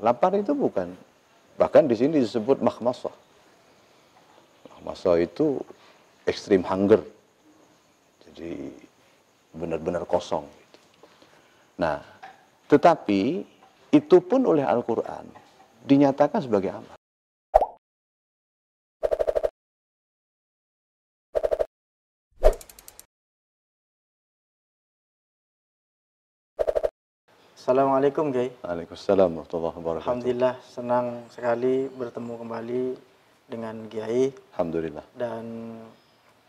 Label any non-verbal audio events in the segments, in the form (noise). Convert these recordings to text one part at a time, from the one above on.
Lapar itu bukan. Bahkan di sini disebut mahmasah. Mahmasah itu extreme hunger. Jadi benar-benar kosong. Gitu. Nah, tetapi itu pun oleh Al-Quran dinyatakan sebagai amal. Assalamualaikum Gai. Waalaikumsalam warahmatullahi wabarakatuh. Alhamdulillah senang sekali bertemu kembali dengan Kiai. Alhamdulillah. Dan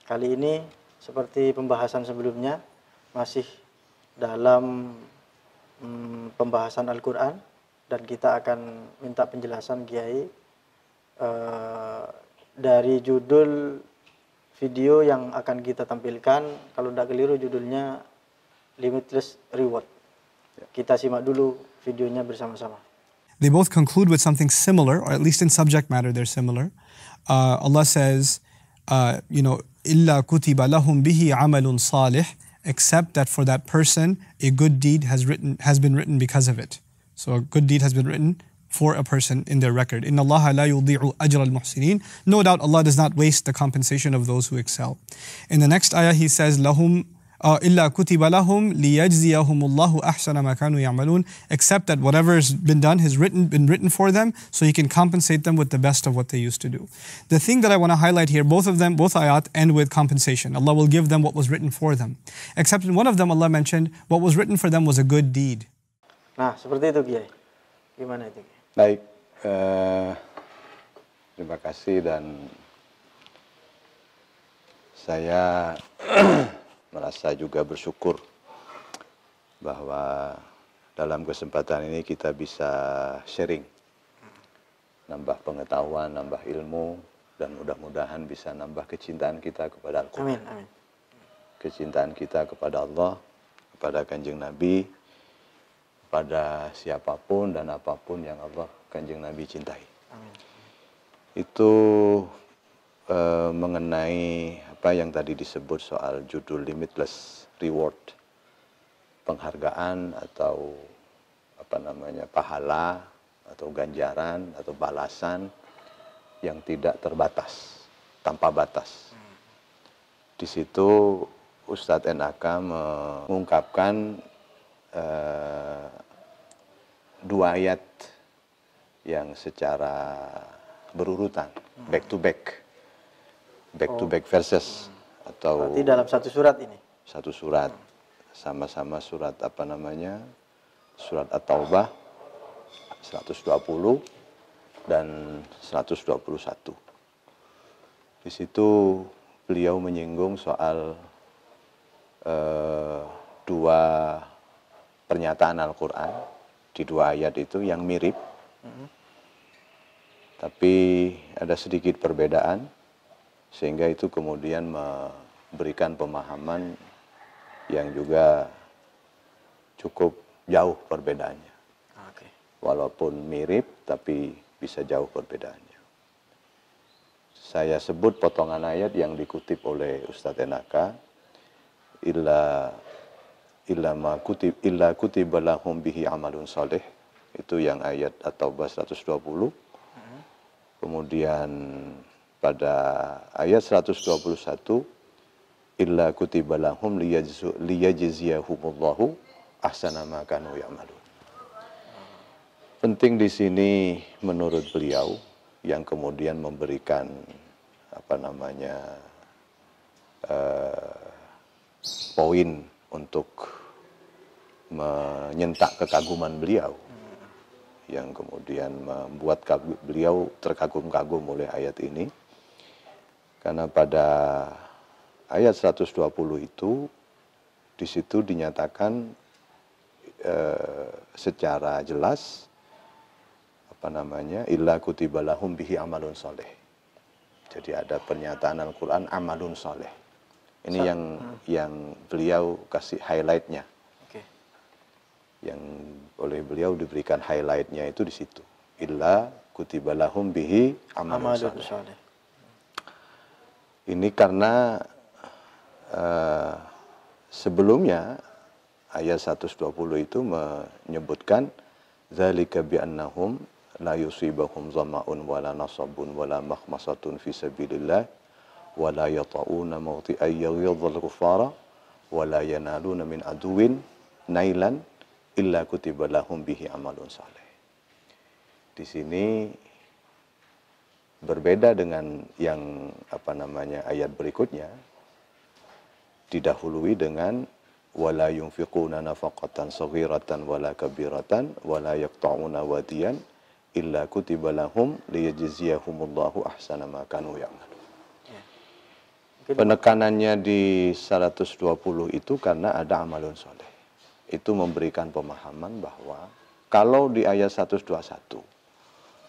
kali ini seperti pembahasan sebelumnya masih dalam hmm, pembahasan Al-Qur'an dan kita akan minta penjelasan Kiai uh, dari judul video yang akan kita tampilkan kalau tidak keliru judulnya Limitless Reward Kita simak dulu videonya bersama-sama. They both conclude with something similar, or at least in subject matter they're similar. Uh, Allah says, uh, you know, illa كُتِبَ لَهُمْ بِهِ عَمَلٌ except that for that person a good deed has written has been written because of it. So a good deed has been written for a person in their record. In Allah la yudhi'u ajr al-muhsinin. No doubt Allah does not waste the compensation of those who excel. In the next ayah he says lahum uh, except that whatever has been done has written, been written for them so he can compensate them with the best of what they used to do. The thing that I want to highlight here, both of them, both ayat end with compensation. Allah will give them what was written for them. Except in one of them Allah mentioned what was written for them was a good deed. Nah, seperti itu Kiai. Gimana itu? Baik. Uh, terima kasih dan saya (clears throat) merasa juga bersyukur bahwa dalam kesempatan ini kita bisa sharing, nambah pengetahuan, nambah ilmu, dan mudah-mudahan bisa nambah kecintaan kita kepada Al-Quran. Amin, amin. Kecintaan kita kepada Allah, kepada Kanjeng Nabi, kepada siapapun dan apapun yang Allah Kanjeng Nabi cintai. Amin. Itu Eh, mengenai apa yang tadi disebut soal judul limitless reward penghargaan atau apa namanya pahala atau ganjaran atau balasan yang tidak terbatas tanpa batas. Di situ Ustadz Enaka mengungkapkan eh, dua ayat yang secara berurutan back to back back to oh. back verses atau Berarti dalam satu surat ini. Satu surat. Sama-sama surat apa namanya? Surat At-Taubah 120 dan 121. Di situ beliau menyinggung soal eh, dua pernyataan Al-Quran di dua ayat itu yang mirip, mm -hmm. tapi ada sedikit perbedaan sehingga itu kemudian memberikan pemahaman yang juga cukup jauh perbedaannya. Okay. Walaupun mirip, tapi bisa jauh perbedaannya. Saya sebut potongan ayat yang dikutip oleh Ustadz Enaka, illa illa ma kutib illa kutib lahum bihi amalun saleh itu yang ayat atau taubah 120 mm-hmm. kemudian pada ayat 121 illa kutiba lahum liyajziyahumullahu ahsana ma kanu ya'malun. Penting di sini menurut beliau yang kemudian memberikan apa namanya eh, poin untuk menyentak kekaguman beliau yang kemudian membuat beliau terkagum-kagum oleh ayat ini karena pada ayat 120 itu di situ dinyatakan e, secara jelas apa namanya illa kutiba lahum bihi amalun soleh jadi ada pernyataan Al-Quran amalun soleh ini Sa yang hmm. yang beliau kasih highlightnya okay. yang oleh beliau diberikan highlightnya itu di situ illa kutiba lahum bihi amalun, amalun soleh ini karena eh, sebelumnya ayat 120 itu menyebutkan zalika bi'annahum la yusibahum zama'un wala nasabun wala makhmasatun fi sabilillah wala yata'una mawti'an yaghidhal kufara wala yanaluna min aduwin nailan illa kutiba lahum bihi amalun saleh. Di sini berbeda dengan yang apa namanya ayat berikutnya didahului dengan wala yunfiquna nafaqatan saghiratan wala kabiratan wala yaqta'una wadiyan illa kutiba lahum liyajziyahumullahu ahsana ma kanu ya'mal. Ya. Penekanannya di 120 itu karena ada amalun soleh. Itu memberikan pemahaman bahwa kalau di ayat 121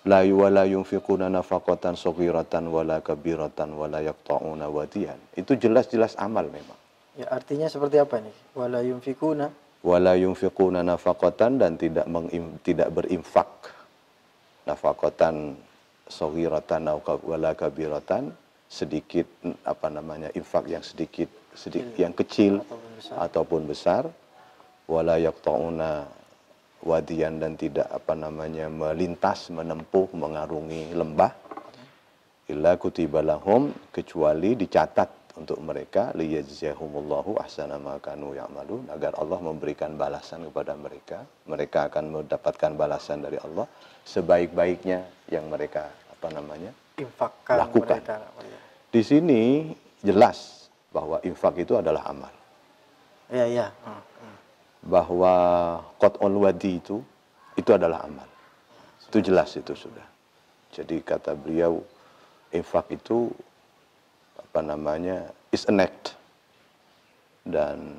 la wala yunfiquna nafaqatan saghiratan wala kabiratan wala yaqta'una wadiyan. Itu jelas-jelas amal memang. Ya, artinya seperti apa nih? Wala yunfiquna wala yunfiquna nafaqatan dan tidak meng, tidak berinfak nafaqatan saghiratan wala kabiratan sedikit apa namanya infak yang sedikit sedikit yang kecil ataupun besar, ataupun besar wala yaqta'una wadian dan tidak apa namanya melintas menempuh mengarungi lembah illa kutiba lahum kecuali dicatat untuk mereka liyajziyahumullahu ahsana ma kanu ya'malun agar Allah memberikan balasan kepada mereka mereka akan mendapatkan balasan dari Allah sebaik-baiknya yang mereka apa namanya infakkan lakukan mereka. di sini jelas bahwa infak itu adalah amal ya ya hmm. hmm bahwa on wadi itu itu adalah amal. Itu jelas itu sudah. Jadi kata beliau infak itu apa namanya is an act dan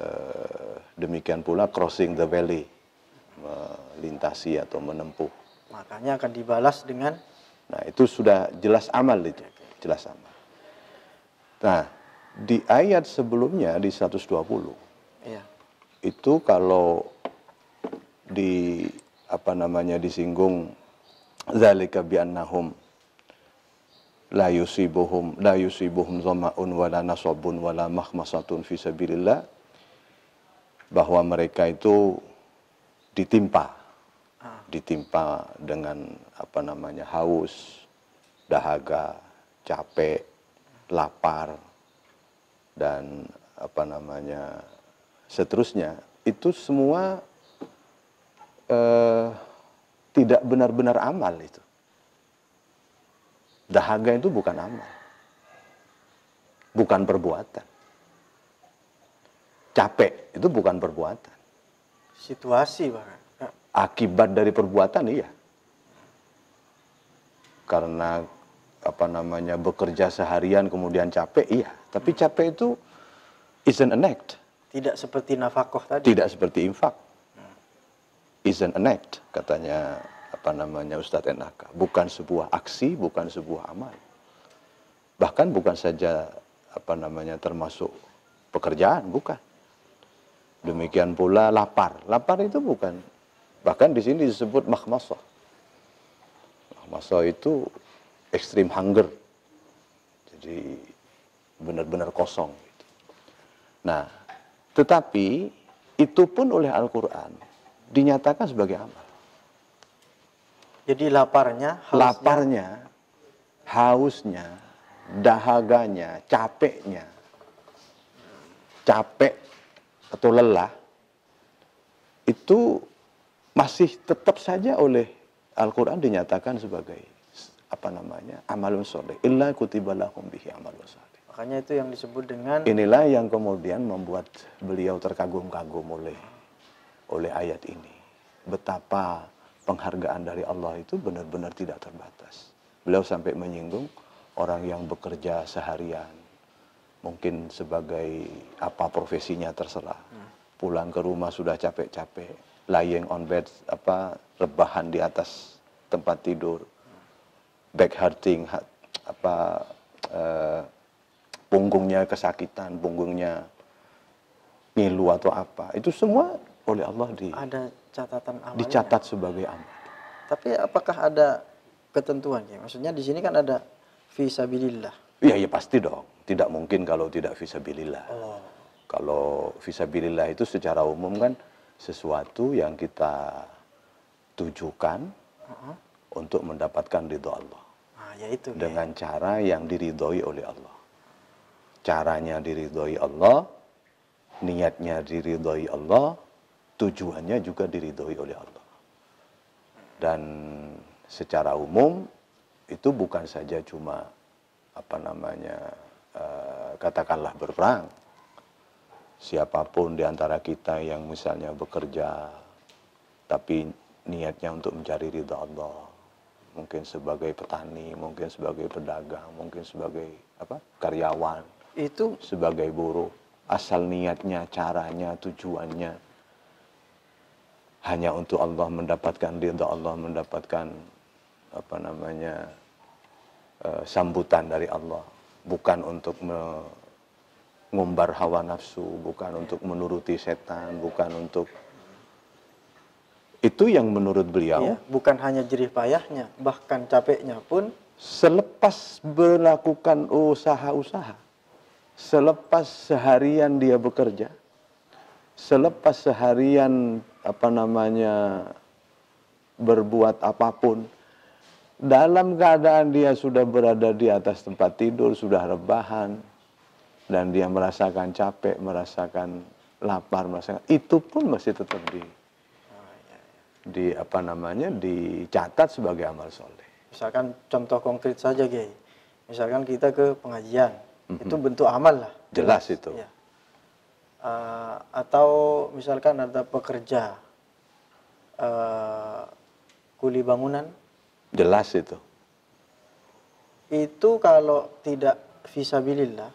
eh, demikian pula crossing the valley melintasi atau menempuh makanya akan dibalas dengan nah itu sudah jelas amal itu jelas amal nah di ayat sebelumnya di 120 itu kalau di apa namanya disinggung zalika bi annahum la yusibuhum la yusibuhum zama'un wala nasabun wala mahmasatun fi sabilillah bahwa mereka itu ditimpa ah. ditimpa dengan apa namanya haus dahaga capek lapar dan apa namanya seterusnya itu semua eh, tidak benar-benar amal itu. Dahaga itu bukan amal. Bukan perbuatan. Capek itu bukan perbuatan. Situasi pak Akibat dari perbuatan iya. Karena apa namanya bekerja seharian kemudian capek iya. Tapi capek itu isn't an act. Tidak seperti nafkah tadi. Tidak seperti infak. Isn't an act katanya apa namanya Ustadz Enaka. Bukan sebuah aksi, bukan sebuah amal. Bahkan bukan saja apa namanya termasuk pekerjaan, bukan. Demikian pula lapar. Lapar itu bukan. Bahkan di sini disebut makhmasah. Makhmasah itu extreme hunger. Jadi benar-benar kosong. Gitu. Nah, tetapi itu pun oleh Al-Quran dinyatakan sebagai amal. Jadi laparnya, hausnya. laparnya, hausnya, dahaganya, capeknya, capek atau lelah itu masih tetap saja oleh Al-Quran dinyatakan sebagai apa namanya amalun soleh illa kutiba lahum bihi amalun soleh Makanya itu yang disebut dengan inilah yang kemudian membuat beliau terkagum-kagum oleh oleh ayat ini. Betapa penghargaan dari Allah itu benar-benar tidak terbatas. Beliau sampai menyinggung orang yang bekerja seharian, mungkin sebagai apa profesinya terserah. Pulang ke rumah sudah capek-capek, lying on bed apa rebahan di atas tempat tidur, back hurting, apa eh, punggungnya kesakitan, punggungnya ngilu atau apa. Itu semua oleh Allah di ada catatan amalnya. Dicatat sebagai amal. Tapi apakah ada ketentuannya? Maksudnya di sini kan ada visabilillah. Iya, ya pasti dong. Tidak mungkin kalau tidak visabilillah. Oh. Kalau visabilillah itu secara umum kan sesuatu yang kita tujukan uh -huh. untuk mendapatkan ridho Allah. Ah, yaitu, ya. dengan ya. cara yang diridhoi oleh Allah caranya diridhoi Allah, niatnya diridhoi Allah, tujuannya juga diridhoi oleh Allah. Dan secara umum itu bukan saja cuma apa namanya eh, katakanlah berperang. Siapapun di antara kita yang misalnya bekerja tapi niatnya untuk mencari ridha Allah, mungkin sebagai petani, mungkin sebagai pedagang, mungkin sebagai apa? karyawan itu sebagai buruh asal niatnya, caranya, tujuannya hanya untuk Allah mendapatkan ridha Allah mendapatkan apa namanya eh, sambutan dari Allah bukan untuk mengumbar hawa nafsu bukan untuk menuruti setan bukan untuk itu yang menurut beliau ya, bukan hanya jerih payahnya bahkan capeknya pun selepas melakukan usaha-usaha selepas seharian dia bekerja, selepas seharian apa namanya berbuat apapun, dalam keadaan dia sudah berada di atas tempat tidur, sudah rebahan, dan dia merasakan capek, merasakan lapar, merasakan itu pun masih tetap di di apa namanya dicatat sebagai amal soleh. Misalkan contoh konkret saja, Gey. Misalkan kita ke pengajian, hmm Itu bentuk amal lah. Jelas, jelas itu. Ya. Uh, atau misalkan ada pekerja uh, kuli bangunan. Jelas itu. Itu kalau tidak visabilillah,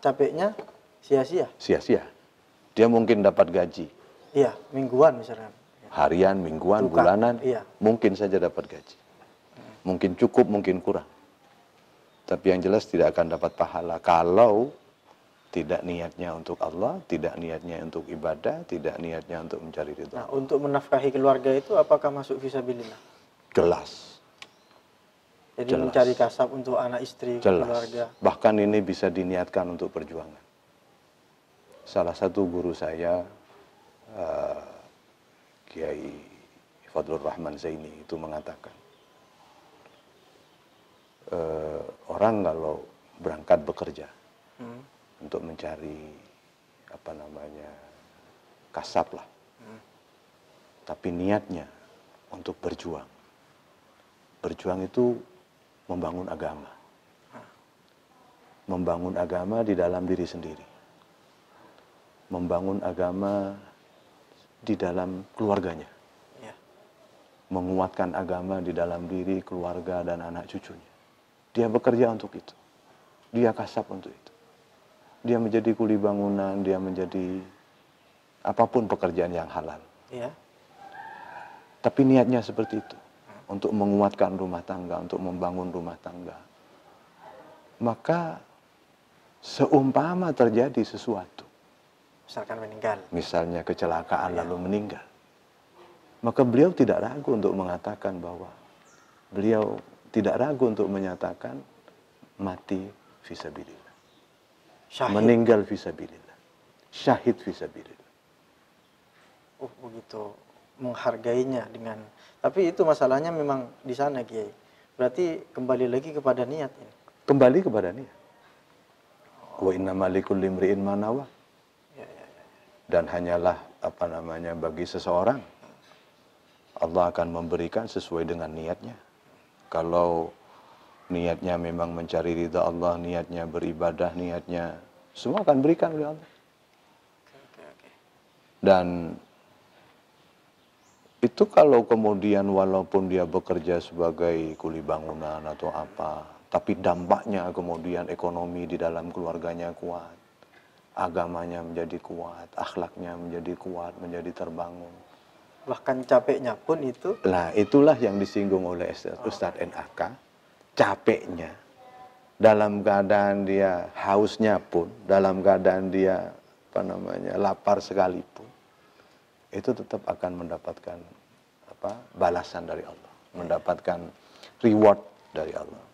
capeknya sia-sia. Sia-sia. Dia mungkin dapat gaji. Iya, mingguan misalnya. Harian, mingguan, Tukang. bulanan. Iya. Mungkin saja dapat gaji. Hmm. Mungkin cukup, mungkin kurang. Tapi yang jelas tidak akan dapat pahala kalau tidak niatnya untuk Allah, tidak niatnya untuk ibadah, tidak niatnya untuk mencari ridho. Nah, untuk menafkahi keluarga itu apakah masuk visabilillah? Jelas. Jadi Jelas. mencari kasab untuk anak istri, Jelas. keluarga. Bahkan ini bisa diniatkan untuk perjuangan. Salah satu guru saya, uh, Kiai Fadlur Rahman Zaini itu mengatakan, eh, orang kalau berangkat bekerja hmm. untuk mencari apa namanya kasap lah, hmm. tapi niatnya untuk berjuang. Berjuang itu membangun agama, ah. membangun agama di dalam diri sendiri, membangun agama di dalam keluarganya ya. menguatkan agama di dalam diri keluarga dan anak cucunya. Dia bekerja untuk itu. Dia kasap untuk itu. Dia menjadi kuli bangunan, dia menjadi apapun pekerjaan yang halal. Ya. Tapi niatnya seperti itu. Untuk menguatkan rumah tangga, untuk membangun rumah tangga. Maka seumpama terjadi sesuatu. Misalkan meninggal. Misalnya kecelakaan ya. lalu meninggal. Maka beliau tidak ragu untuk mengatakan bahwa beliau tidak ragu untuk menyatakan mati visabilillah. Syahid. Meninggal visabilillah. Syahid visabilillah. Oh begitu menghargainya dengan tapi itu masalahnya memang di sana Kiai. Berarti kembali lagi kepada niat ini. Kembali kepada niat. Wa inna malikul limriin manawa. Ya, ya, ya. Dan hanyalah apa namanya bagi seseorang Allah akan memberikan sesuai dengan niatnya. Kalau niatnya memang mencari ridha Allah, niatnya beribadah, niatnya semua akan berikan oleh Allah. Dan itu kalau kemudian walaupun dia bekerja sebagai kuli bangunan atau apa, tapi dampaknya kemudian ekonomi di dalam keluarganya kuat, agamanya menjadi kuat, akhlaknya menjadi kuat, menjadi terbangun bahkan capeknya pun itu. Lah itulah yang disinggung oleh Ustadz oh. NAK, capeknya. Dalam keadaan dia hausnya pun, dalam keadaan dia apa namanya lapar sekalipun, itu tetap akan mendapatkan apa balasan dari Allah, mendapatkan reward dari Allah.